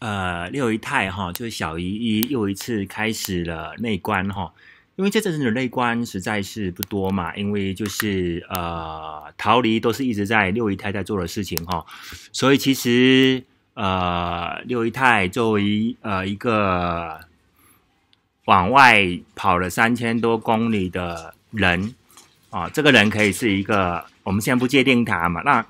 呃，六姨太哈，就是小姨姨又一次开始了内观哈，因为这阵子内观实在是不多嘛，因为就是呃逃离都是一直在六姨太在做的事情哈，所以其实呃六姨太作为呃一个往外跑了三千多公里的人啊，这个人可以是一个，我们先不界定他嘛，那。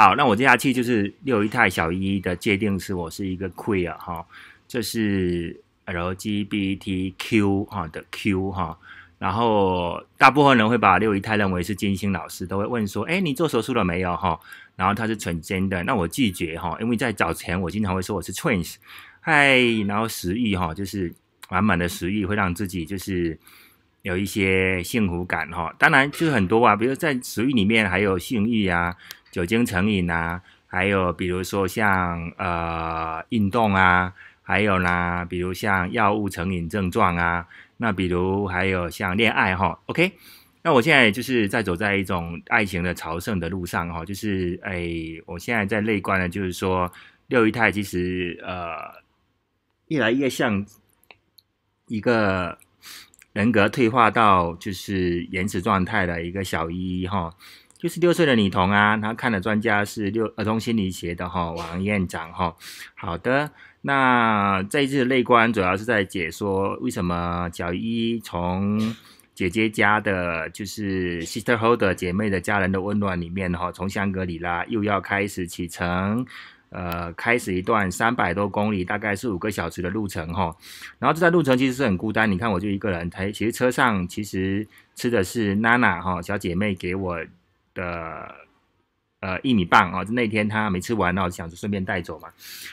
好，那我接下去就是六姨太小一的界定是我是一个 queer 哈，这是 L G B T Q 哈的 Q 哈，然后大部分人会把六姨太认为是金星老师，都会问说，哎，你做手术了没有哈？然后他是纯真的，那我拒绝哈，因为在早前我经常会说我是 t w i n s 嗨，然后食欲哈，就是满满的食欲会让自己就是有一些幸福感哈，当然就是很多啊，比如在食欲里面还有性欲啊、酒精成瘾啊，还有比如说像呃运动啊，还有呢，比如像药物成瘾症状啊，那比如还有像恋爱哈，OK，那我现在就是在走在一种爱情的朝圣的路上哈，就是哎，我现在在内观呢，就是说六姨太其实呃越来越像一个人格退化到就是延迟状态的一个小一哈。就是六岁的女童啊，她看的专家是六儿童心理学的哈王院长哈。好的，那这一次的内观主要是在解说为什么小一从姐姐家的，就是 sisterhood 姐妹的家人的温暖里面哈，从香格里拉又要开始启程，呃，开始一段三百多公里，大概是五个小时的路程哈。然后这段路程其实是很孤单，你看我就一个人，还其实车上其实吃的是 Nana 哈小姐妹给我。的呃一米半哦，那天他没吃完哦，想着顺便带走嘛。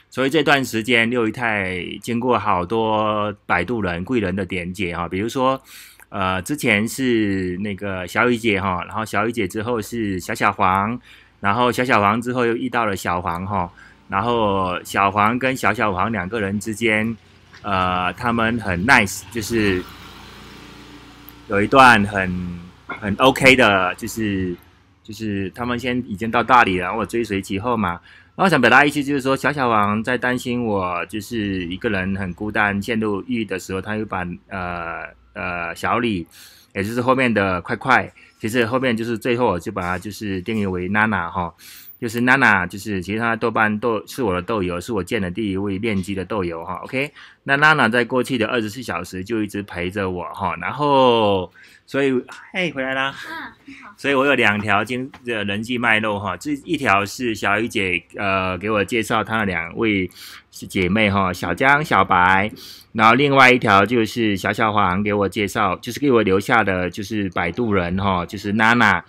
所以这段时间六姨太经过好多摆渡人贵人的点解哈，比如说呃之前是那个小雨姐哈，然后小雨姐之后是小小黄，然后小小黄之后又遇到了小黄哈，然后小黄跟小小黄两个人之间呃他们很 nice，就是有一段很很 OK 的，就是。就是他们先已经到大理，然后我追随其后嘛。然后想表达意思就是说，小小王在担心我就是一个人很孤单、陷入抑郁的时候，他又把呃呃小李，也就是后面的快快。其实后面就是最后我就把它就是定义为娜娜哈，就是娜娜就是其实她豆瓣豆是我的豆友，是我见的第一位练基的豆友哈。OK，那娜娜在过去的二十四小时就一直陪着我哈，然后所以嘿回来啦，嗯，所以我有两条经的人际脉络哈，这一条是小雨姐呃给我介绍她的两位是姐妹哈，小江、小白，然后另外一条就是小小黄给我介绍，就是给我留下的就是摆渡人哈。就是娜娜，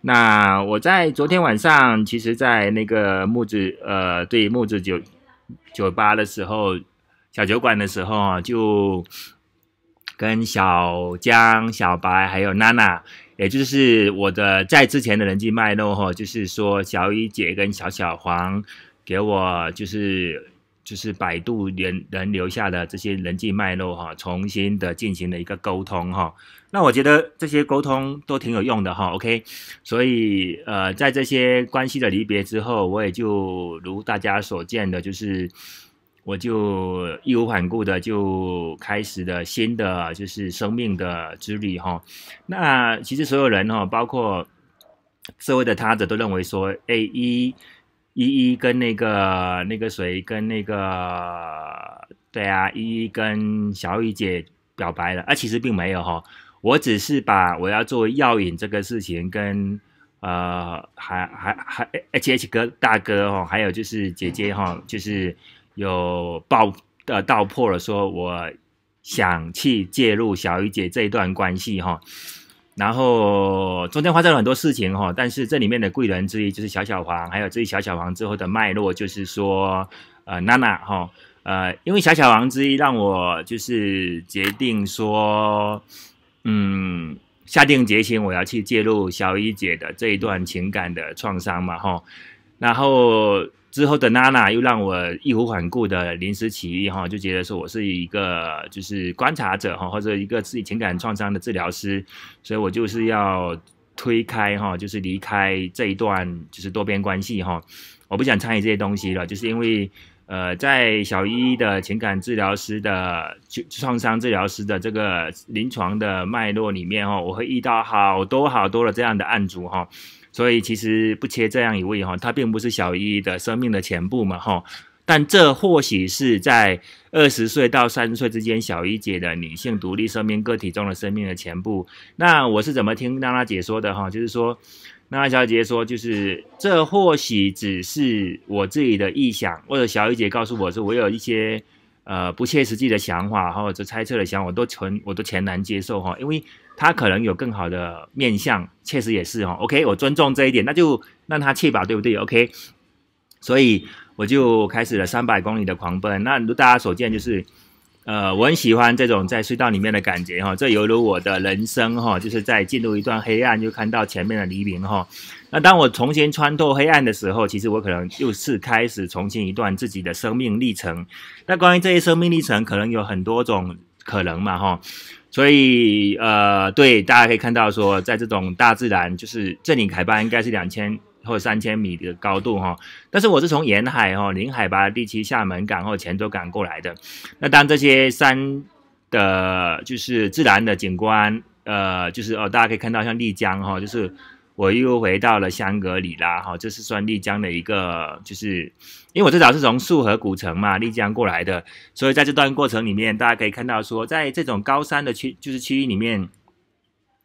那我在昨天晚上，其实，在那个木子呃，对木子酒酒吧的时候，小酒馆的时候啊，就跟小江、小白还有娜娜，也就是我的在之前的人际脉络哈，就是说小雨姐跟小小黄给我就是。就是百度人人留下的这些人际脉络哈，重新的进行了一个沟通哈。那我觉得这些沟通都挺有用的哈。OK，所以呃，在这些关系的离别之后，我也就如大家所见的，就是我就义无反顾的就开始了新的就是生命的之旅哈。那其实所有人哈，包括社会的他者都认为说，哎一。依依跟那个那个谁跟那个对啊，依依跟小雨姐表白了，啊，其实并没有哈，我只是把我要做药引这个事情跟呃还还还 H H 哥大哥哈，还有就是姐姐哈，就是有爆呃道破了，说我想去介入小雨姐这一段关系哈。然后中间发生了很多事情哈，但是这里面的贵人之一就是小小黄，还有这一小小黄之后的脉络就是说，呃娜娜哈，呃因为小小黄之一让我就是决定说，嗯下定决心我要去介入小雨姐的这一段情感的创伤嘛哈，然后。之后的娜娜又让我义无反顾的临时起意哈，就觉得说我是一个就是观察者哈，或者一个自己情感创伤的治疗师，所以我就是要推开哈，就是离开这一段就是多边关系哈，我不想参与这些东西了，就是因为呃，在小一的情感治疗师的就创伤治疗师的这个临床的脉络里面哈，我会遇到好多好多的这样的案主哈。所以其实不切这样一位哈，她并不是小一的生命的全部嘛哈，但这或许是在二十岁到三十岁之间小一姐的女性独立生命个体中的生命的全部。那我是怎么听娜娜姐说的哈？就是说娜娜小姐姐说，就是这或许只是我自己的臆想，或者小一姐告诉我说我有一些呃不切实际的想法，或者猜测的想法，我都全我都全然接受哈，因为。他可能有更好的面相，确实也是哦。OK，我尊重这一点，那就让他去吧，对不对？OK，所以我就开始了三百公里的狂奔。那如大家所见就是，呃，我很喜欢这种在隧道里面的感觉哈，这犹如我的人生哈，就是在进入一段黑暗，就看到前面的黎明哈。那当我重新穿透黑暗的时候，其实我可能又是开始重新一段自己的生命历程。那关于这些生命历程，可能有很多种。可能嘛哈，所以呃对，大家可以看到说，在这种大自然就是这里海拔应该是两千或三千米的高度哈，但是我是从沿海哈临海拔地区厦门港或泉州港过来的，那当这些山的就是自然的景观呃就是哦大家可以看到像丽江哈就是。我又回到了香格里拉哈，这是算丽江的一个，就是因为我最早是从束河古城嘛，丽江过来的，所以在这段过程里面，大家可以看到说，在这种高山的区就是区域里面，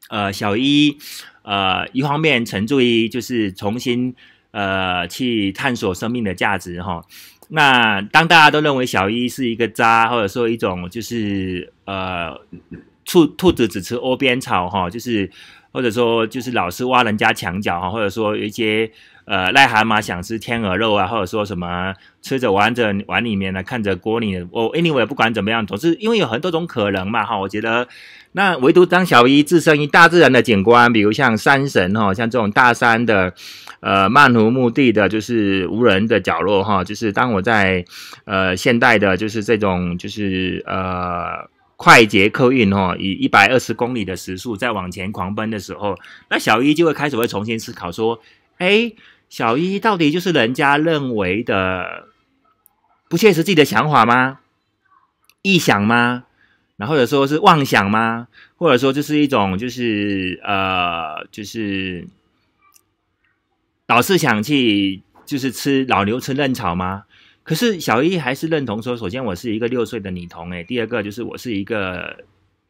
呃，小一，呃，一方面陈醉一就是重新呃去探索生命的价值哈，那当大家都认为小一是一个渣，或者说一种就是呃兔兔子只吃窝边草哈，就是。或者说，就是老是挖人家墙角哈，或者说有一些呃，癞蛤蟆想吃天鹅肉啊，或者说什么吃着玩着碗里面呢，看着锅里哦 anyway 不管怎么样，总是因为有很多种可能嘛哈。我觉得那唯独当小一置身于大自然的景观，比如像山神哈，像这种大山的呃漫无目的的，就是无人的角落哈，就是当我在呃现代的，就是这种就是呃。快捷客运哦，以一百二十公里的时速在往前狂奔的时候，那小一就会开始会重新思考说：，哎，小一到底就是人家认为的不切实际的想法吗？臆想吗？然后或者说是妄想吗？或者说就是一种就是呃就是老是想去就是吃老牛吃嫩草吗？可是小一还是认同说，首先我是一个六岁的女童哎，第二个就是我是一个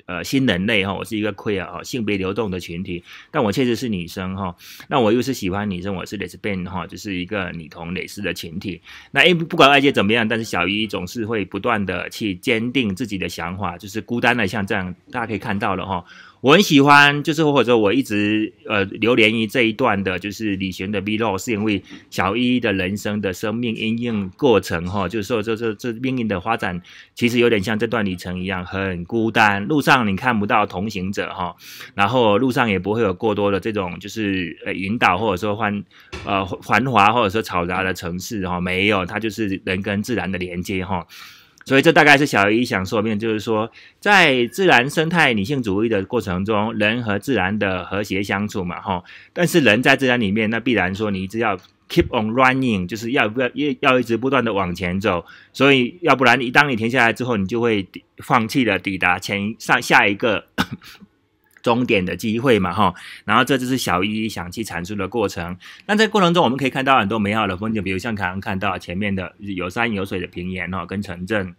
呃新人类哈，我是一个 queer 哈，性别流动的群体，但我确实是女生哈，那我又是喜欢女生，我是 lesbian 哈，就是一个女童类似的群体。那哎不管外界怎么样，但是小一总是会不断的去坚定自己的想法，就是孤单的像这样，大家可以看到了哈。我很喜欢，就是或者说我一直呃流连于这一段的，就是李璇的 vlog，是因为小一的人生的生命因应过程哈，就是说，这这这命运的发展其实有点像这段旅程一样，很孤单，路上你看不到同行者哈，然后路上也不会有过多的这种就是呃引导或者说繁呃繁华或者说嘈杂的城市哈，没有，它就是人跟自然的连接哈。所以这大概是小一想说明，就是说在自然生态女性主义的过程中，人和自然的和谐相处嘛，哈。但是人在自然里面，那必然说你一直要 keep on running，就是要要要一直不断的往前走。所以要不然你当你停下来之后，你就会放弃了抵达前上下一个 终点的机会嘛，哈。然后这就是小一想去阐述的过程。那在过程中，我们可以看到很多美好的风景，比如像刚刚看到前面的有山有水的平原哦，跟城镇。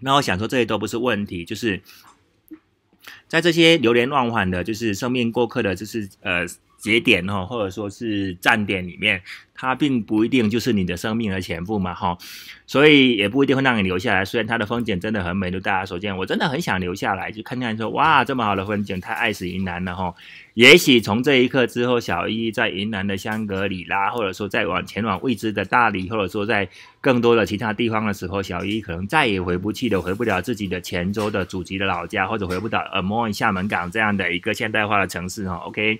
那我想说，这些都不是问题，就是在这些流连忘返的，就是生命过客的，就是呃节点哦，或者说是站点里面，它并不一定就是你的生命和前夫嘛哈，所以也不一定会让你留下来。虽然它的风景真的很美，如大家所见，我真的很想留下来，就看看说哇，这么好的风景，太爱死云南了哈。也许从这一刻之后，小伊在云南的香格里拉，或者说再往前往未知的大理，或者说在。更多的其他地方的时候，小一可能再也回不去的，回不了自己的泉州的祖籍的老家，或者回不到呃，厦门港这样的一个现代化的城市哈。OK，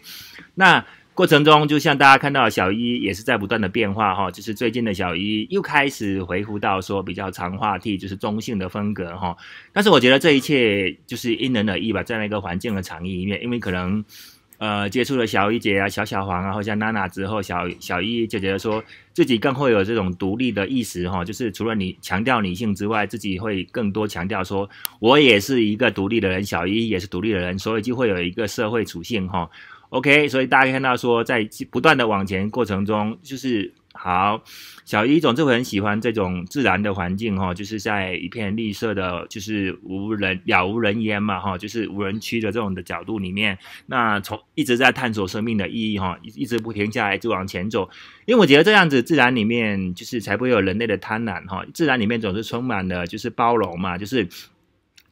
那过程中就像大家看到，小一也是在不断的变化哈，就是最近的小一又开始回复到说比较长话题，就是中性的风格哈。但是我觉得这一切就是因人而异吧，在那个环境和场域里面，因为可能。呃，接触了小一姐啊、小小黄啊，或像娜娜之后，小小一就觉得说自己更会有这种独立的意识哈，就是除了你强调女性之外，自己会更多强调说，我也是一个独立的人，小一也是独立的人，所以就会有一个社会属性哈。OK，所以大家看到说，在不断的往前过程中，就是。好，小一总是会很喜欢这种自然的环境哈，就是在一片绿色的，就是无人、了无人烟嘛哈，就是无人区的这种的角度里面，那从一直在探索生命的意义哈，一直不停下来就往前走，因为我觉得这样子自然里面就是才不会有人类的贪婪哈，自然里面总是充满了就是包容嘛，就是。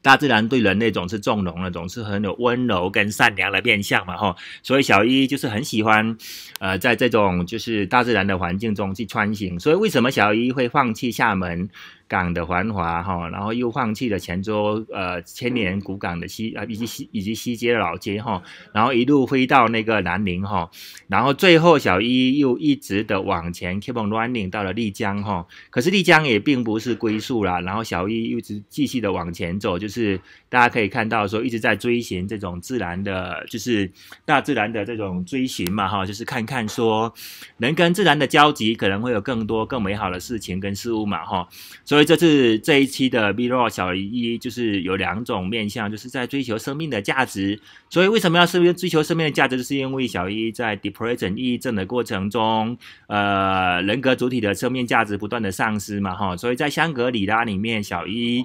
大自然对人类总是纵容的，总是很有温柔跟善良的面相嘛，吼。所以小一就是很喜欢，呃，在这种就是大自然的环境中去穿行。所以为什么小一会放弃厦门？港的繁华哈，然后又放弃了前州呃千年古港的西啊，以及西以及西街老街哈，然后一路飞到那个南宁哈，然后最后小一又一直的往前 keep on running 到了丽江哈，可是丽江也并不是归宿啦，然后小一一直继续的往前走，就是。大家可以看到，说一直在追寻这种自然的，就是大自然的这种追寻嘛，哈，就是看看说能跟自然的交集，可能会有更多更美好的事情跟事物嘛，哈。所以这次这一期的 Vlog 小一就是有两种面向，就是在追求生命的价值。所以为什么要生追求生命的价值？就是因为小一在 depression 抑郁症的过程中，呃，人格主体的生命价值不断的丧失嘛，哈。所以在香格里拉里面，小一。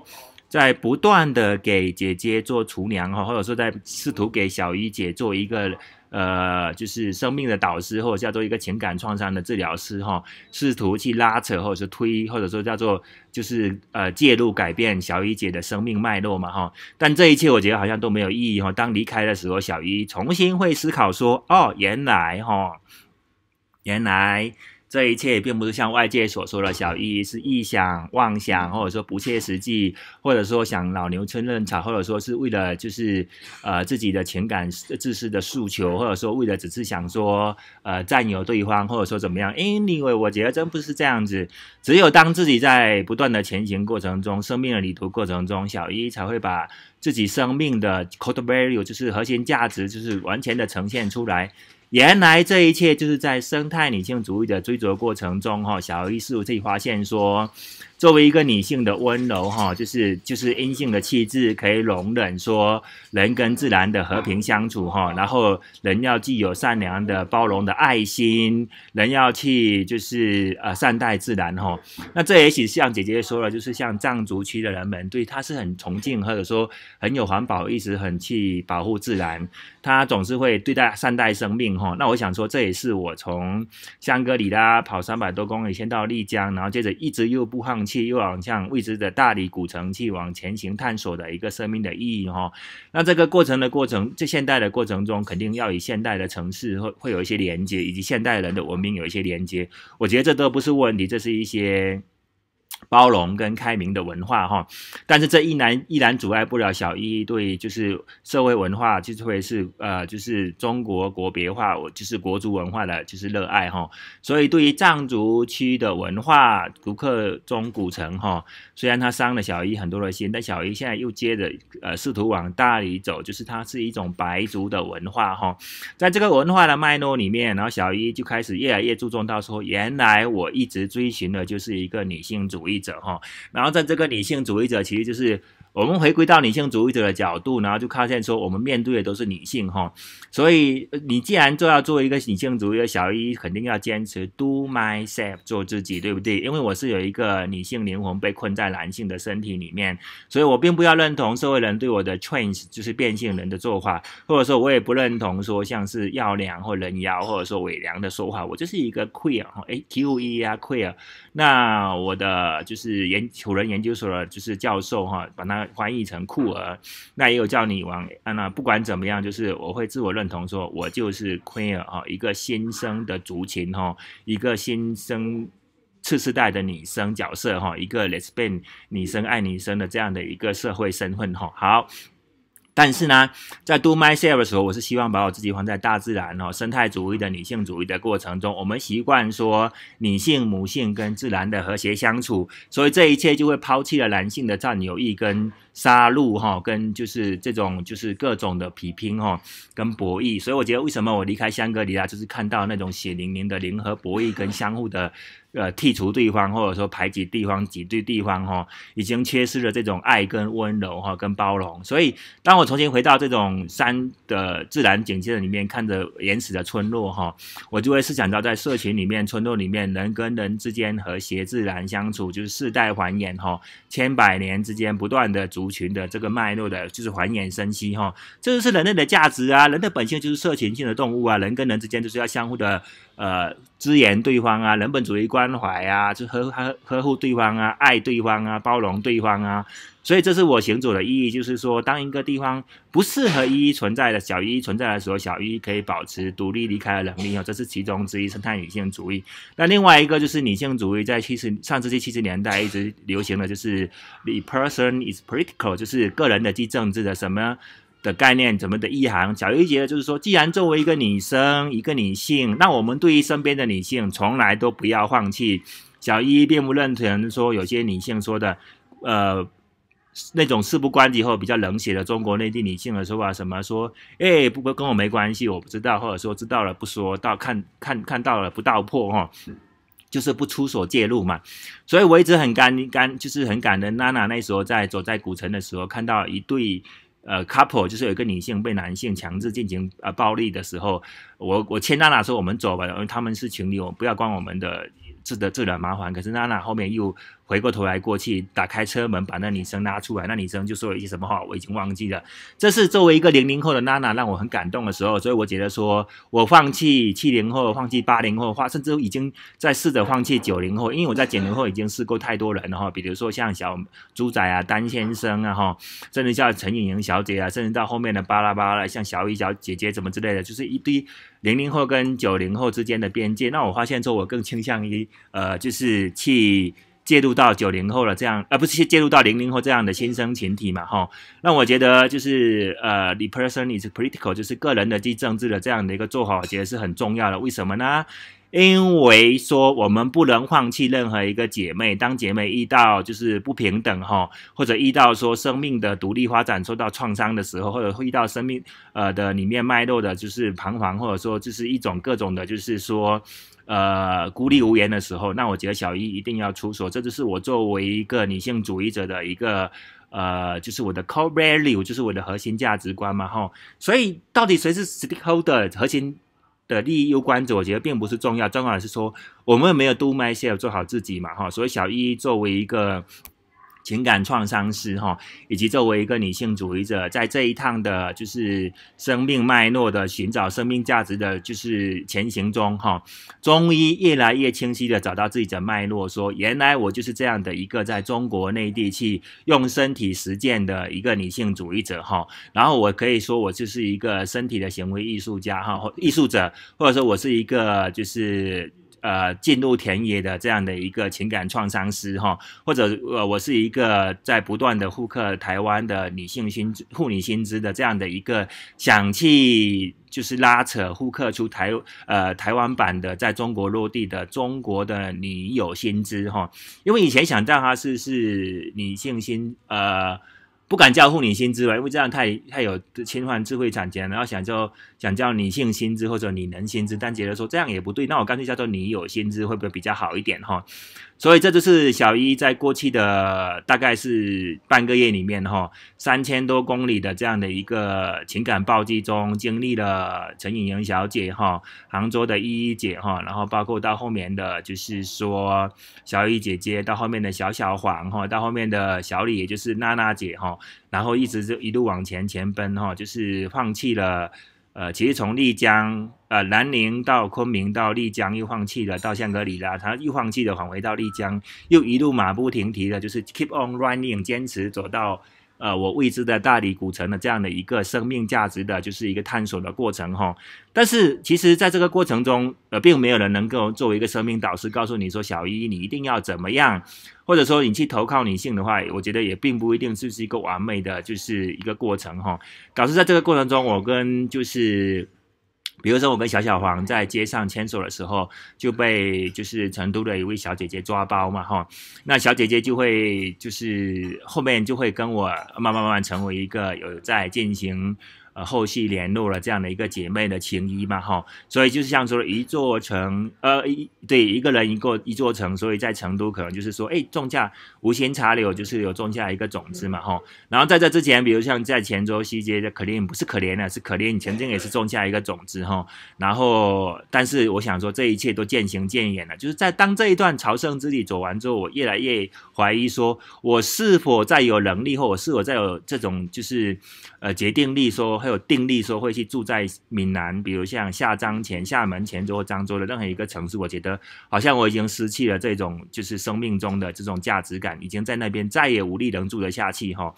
在不断的给姐姐做厨娘哈，或者说在试图给小姨姐做一个呃，就是生命的导师，或者叫做一个情感创伤的治疗师哈，试图去拉扯，或者是推，或者说叫做就是呃介入改变小姨姐的生命脉络嘛哈。但这一切我觉得好像都没有意义哈。当离开的时候，小姨重新会思考说，哦，原来哈，原来。这一切并不是像外界所说的小一，是臆想、妄想，或者说不切实际，或者说想老牛吃嫩草，或者说是为了就是呃自己的情感自私的诉求，或者说为了只是想说呃占有对方，或者说怎么样？哎，你以为我觉得真不是这样子。只有当自己在不断的前行过程中，生命的旅途过程中小一才会把自己生命的 core value，就是核心价值，就是完全的呈现出来。原来这一切就是在生态女性主义的追逐过程中，哈，小易似乎自己发现说，作为一个女性的温柔，哈，就是就是阴性的气质，可以容忍说人跟自然的和平相处，哈，然后人要具有善良的、包容的爱心，人要去就是呃善待自然，哈，那这也许像姐姐说了，就是像藏族区的人们对他是很崇敬，或者说很有环保意识，很去保护自然。他总是会对待善待生命哈，那我想说，这也是我从香格里拉跑三百多公里，先到丽江，然后接着一直又不放弃，又往向未知的大理古城去往前行探索的一个生命的意义哈。那这个过程的过程，在现代的过程中，肯定要与现代的城市会会有一些连接，以及现代人的文明有一些连接。我觉得这都不是问题，这是一些。包容跟开明的文化哈，但是这依然依然阻碍不了小一对就是社会文化，就是会是呃就是中国国别化，我就是国足文化的就是热爱哈。所以对于藏族区的文化，独克宗古城哈，虽然他伤了小一很多的心，但小一现在又接着呃试图往大理走，就是它是一种白族的文化哈。在这个文化的脉络里面，然后小一就开始越来越注重到说，原来我一直追寻的就是一个女性主。主义者哈，然后在这个女性主义者，其实就是。我们回归到女性主义者的角度，然后就发现说，我们面对的都是女性哈，所以你既然做要做一个女性主义的小一，肯定要坚持 do myself 做自己，对不对？因为我是有一个女性灵魂被困在男性的身体里面，所以我并不要认同社会人对我的 trans 就是变性人的做法，或者说我也不认同说像是药良或人妖或者说伪良的说法，我就是一个 queer，哎 q u e 啊 queer。那我的就是研土人研究所的就是教授哈，把那。翻译成酷儿，那也有叫女王。那不管怎么样，就是我会自我认同，说我就是 queer 哈，一个新生的族群哈，一个新生次世代的女生角色哈，一个 lesbian 女生爱女生的这样的一个社会身份哈，好。但是呢，在 do myself 的时候，我是希望把我自己放在大自然、哦，生态主义的女性主义的过程中。我们习惯说女性母性跟自然的和谐相处，所以这一切就会抛弃了男性的占有欲跟杀戮，哈，跟就是这种就是各种的比拼，哈，跟博弈。所以我觉得，为什么我离开香格里拉，就是看到那种血淋淋的零和博弈跟相互的。呃，剔除对方，或者说排挤地方、挤兑地方，哈，已经缺失了这种爱跟温柔哈，跟包容。所以，当我重新回到这种山的自然景色里面，看着原始的村落哈，我就会思想到在社群里面、村落里面，人跟人之间和谐自然相处，就是世代繁衍哈，千百年之间不断的族群的这个脉络的，就是繁衍生息哈，这就是人类的价值啊！人的本性就是社群性的动物啊，人跟人之间就是要相互的。呃，支援对方啊，人本主义关怀啊，就呵呵呵护对方啊，爱对方啊，包容对方啊，所以这是我行走的意义，就是说，当一个地方不适合一一存在的小一存在的时候，小一可以保持独立离开的能力哦，这是其中之一。生态女性主义，那另外一个就是女性主义，在七十上世纪七十年代一直流行的就是 “person is political”，就是个人的即政治的什么。的概念怎么的一行？小一得就是说，既然作为一个女生，一个女性，那我们对于身边的女性，从来都不要放弃。小一并不认同说有些女性说的，呃，那种事不关己后比较冷血的中国内地女性的说法，什么说，哎，不过跟我没关系，我不知道，或者说知道了不说到看看看到了不道破哈，就是不出所介入嘛。所以我一直很感感，就是很感恩娜娜那时候在走在古城的时候，看到一对。呃，couple 就是有一个女性被男性强制进行呃暴力的时候，我我劝娜娜说我们走吧，因为他们是情侣，我们不要管我们的自的自然麻烦。可是娜娜后面又。回过头来过去，打开车门，把那女生拉出来。那女生就说了一句什么话，我已经忘记了。这是作为一个零零后的娜娜，让我很感动的时候。所以我觉得，说我放弃七零后，放弃八零后的话，甚至已经在试着放弃九零后，因为我在九零后已经试过太多人了哈。比如说像小猪仔啊、丹先生啊，哈，甚至像陈颖莹小姐啊，甚至到后面的巴拉巴拉，像小雨小姐姐怎么之类的，就是一堆零零后跟九零后之间的边界。那我发现说，我更倾向于呃，就是去。介入到九零后了，这样而不是介入到零零后这样的新生群体嘛？哈，那我觉得就是呃，the person is political，就是个人的及政治的这样的一个做法，我觉得是很重要的。为什么呢？因为说我们不能放弃任何一个姐妹，当姐妹遇到就是不平等哈，或者遇到说生命的独立发展受到创伤的时候，或者遇到生命呃的里面脉络的就是彷徨，或者说就是一种各种的，就是说。呃，孤立无援的时候，那我觉得小伊一定要出手。这就是我作为一个女性主义者的一个，呃，就是我的 core value，就是我的核心价值观嘛，哈。所以到底谁是 stakeholder，核心的利益攸关者，我觉得并不是重要，重要的是说我们有没有 do myself，做好自己嘛，哈。所以小一作为一个。情感创伤师，哈，以及作为一个女性主义者，在这一趟的，就是生命脉络的寻找、生命价值的，就是前行中，哈，中于越来越清晰的找到自己的脉络，说原来我就是这样的一个在中国内地去用身体实践的一个女性主义者，哈，然后我可以说我就是一个身体的行为艺术家，哈，或艺术者，或者说我是一个就是。呃，进入田野的这样的一个情感创伤师哈，或者呃，我是一个在不断的复刻台湾的女性新妇女薪资的这样的一个想去，就是拉扯复刻出台呃台湾版的在中国落地的中国的女友薪资哈，因为以前想到她是是女性心呃。不敢叫妇女薪资吧，因为这样太太有侵犯智慧产权。然后想叫想叫女性薪资或者你能薪资，但觉得说这样也不对。那我干脆叫做你有薪资会不会比较好一点哈？所以这就是小一在过去的大概是半个月里面哈，三千多公里的这样的一个情感暴击中，经历了陈颖莹小姐哈，杭州的依依姐哈，然后包括到后面的就是说小雨姐姐，到后面的小小黄哈，到后面的小李也就是娜娜姐哈，然后一直就一路往前前奔哈，就是放弃了。呃，其实从丽江，呃，南宁到昆明到丽江又放弃了，到香格里拉，他又放弃了，返回到丽江，又一路马不停蹄的，就是 keep on running，坚持走到。呃，我未知的大理古城的这样的一个生命价值的，就是一个探索的过程哈。但是，其实在这个过程中，呃，并没有人能够作为一个生命导师告诉你说，小一你一定要怎么样，或者说你去投靠女性的话，我觉得也并不一定就是一个完美的就是一个过程哈。导致在这个过程中，我跟就是。比如说，我跟小小黄在街上牵手的时候，就被就是成都的一位小姐姐抓包嘛，哈，那小姐姐就会就是后面就会跟我慢慢慢慢成为一个有在进行。呃，后续联络了这样的一个姐妹的情谊嘛，哈，所以就是像说一座城，呃，一对一个人一个一座城，所以在成都可能就是说，哎，种下无心插柳，就是有种下一个种子嘛，哈。然后在这之前，比如像在泉州西街的可怜，不是可怜的，是可怜，曾经也是种下一个种子，哈。然后，但是我想说，这一切都渐行渐远了。就是在当这一段朝圣之旅走完之后，我越来越怀疑说，我是否再有能力，或我是否再有这种就是呃决定力说。会有定力说会去住在闽南，比如像厦漳前、厦门前州、漳州的任何一个城市，我觉得好像我已经失去了这种就是生命中的这种价值感，已经在那边再也无力能住得下去哈。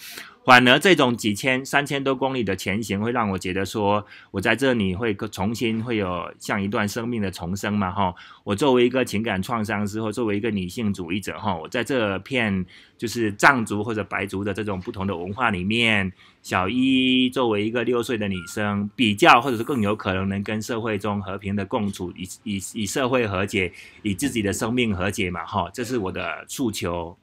反而这种几千、三千多公里的前行，会让我觉得说，我在这里会重新会有像一段生命的重生嘛哈。我作为一个情感创伤之后，作为一个女性主义者哈，我在这片就是藏族或者白族的这种不同的文化里面。小一作为一个六岁的女生，比较或者是更有可能能跟社会中和平的共处，以以以社会和解，以自己的生命和解嘛，哈，这是我的诉求。